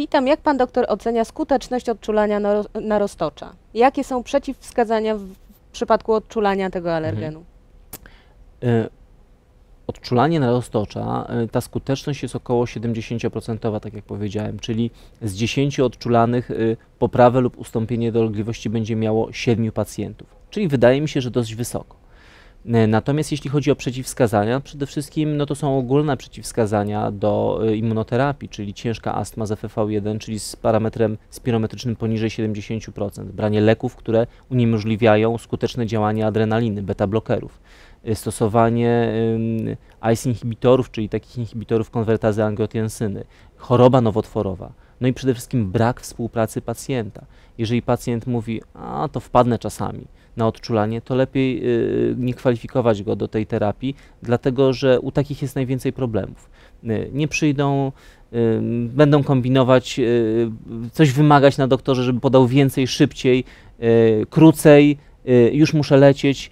Witam. Jak pan doktor ocenia skuteczność odczulania roztocza? Jakie są przeciwwskazania w przypadku odczulania tego mhm. alergenu? Mhm. Y odczulanie narostocza, e, ta skuteczność jest około 70%, tak jak powiedziałem, czyli z 10 odczulanych e, poprawę lub ustąpienie dolegliwości będzie miało 7 pacjentów. Czyli wydaje mi się, że dość wysoko. E, natomiast jeśli chodzi o przeciwwskazania, przede wszystkim no to są ogólne przeciwwskazania do e, immunoterapii, czyli ciężka astma z FFV1, czyli z parametrem spirometrycznym poniżej 70%, branie leków, które uniemożliwiają skuteczne działanie adrenaliny, beta-blokerów, e, stosowanie ICE inhibitorów, czyli takich inhibitorów konwertazy angiotensyny, choroba nowotworowa, no i przede wszystkim brak współpracy pacjenta. Jeżeli pacjent mówi, a to wpadnę czasami, na odczulanie, to lepiej y, nie kwalifikować go do tej terapii, dlatego że u takich jest najwięcej problemów. Y, nie przyjdą, y, będą kombinować, coś wymagać na doktorze, żeby podał więcej, szybciej, krócej, już muszę lecieć.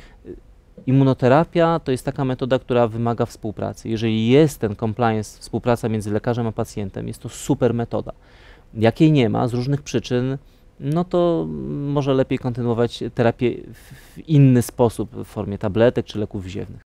Immunoterapia to jest taka metoda, która wymaga współpracy. Jeżeli jest ten compliance, współpraca między lekarzem a pacjentem, jest to super metoda. Jakiej nie ma z różnych przyczyn, no to może lepiej kontynuować terapię w inny sposób, w formie tabletek czy leków wziewnych.